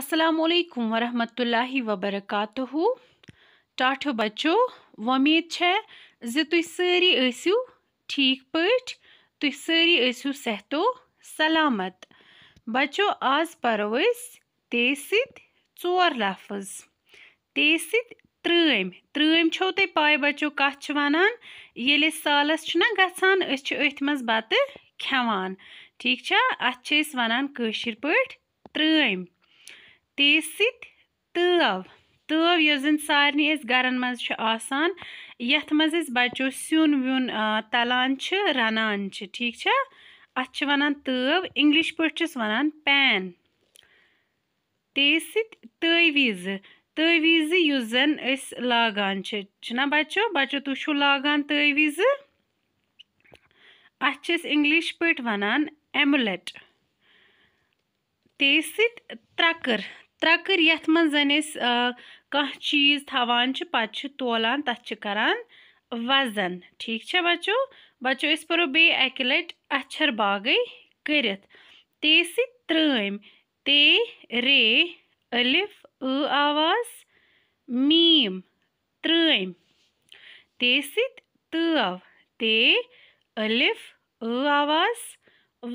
असलकम वरहि वबरक टाठ बच्चो वमीद है जि तुम सारी ऐसो ठीक पठ तु सारी ऐसो सहतो सलामत बच्चो आज पर्व ते सोर लफज ते सृम त्रम छो ते पाए बच्चो कथ वनान ये सालस ना गान अथ मज बत खेवान ठीक अच्छे वनान कशिर पठ त्रम تیٖژ سۭتۍ تٲو تٲو یۄس زَن سارنٕے اَسہِ گَرَن منٛز چھِ آسان یَتھ منٛز أسۍ بَچو سیُن ویُن تَلان چھِ رَنان چھِ ٹھیٖک چھا اَتھ چھِ وَنان تٲو اِنٛگلِش پٲٹھۍ چھِس وَنان پین تیٖژ سۭتۍ تٲویٖزِ تٲویٖزِ یُس زَن أسۍ لاگان چھِ چھِنا بَچو بَچو تُہۍ چھُو لاگان تٲویٖزِ اَتھ چھِ أسۍ اِنٛگلِش پٲٹھۍ وَنان اٮ۪مُلٮ۪ٹ تیٖژ سۭتۍ ترٛکٕر ترٛکٕر یَتھ منٛز زَن أسۍ کانٛہہ چیٖز تھاوان چھِ پَتہٕ چھِ تولان تَتھ چھِ کَران وَزَن ٹھیٖک چھا بَچو بَچو أسۍ پَرو بیٚیہِ اَکہِ لَٹہِ اَچھَر باغٕے کٔرِتھ تے سۭتۍ ترٛٲمۍ تے رے ألِف ٲ آواز میٖم ترٛٲمۍ تے سۭتۍ تٲو تے ألِف ٲ آواز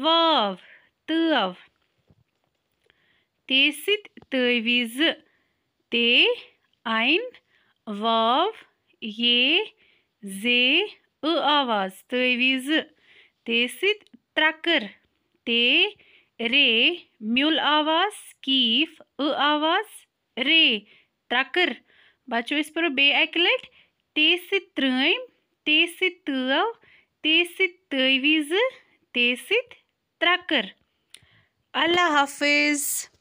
واو تٲو तेवीज ते आन वाव ये जे अ आवाज तवीज ते त्रकर ते रे म्यूल आवाज कीफ अ आवाज रे त्रकर बचो इस पर बे एक लट ते त्रम ते तव ते तवीज ते त्रकर अल्लाह हाफिज़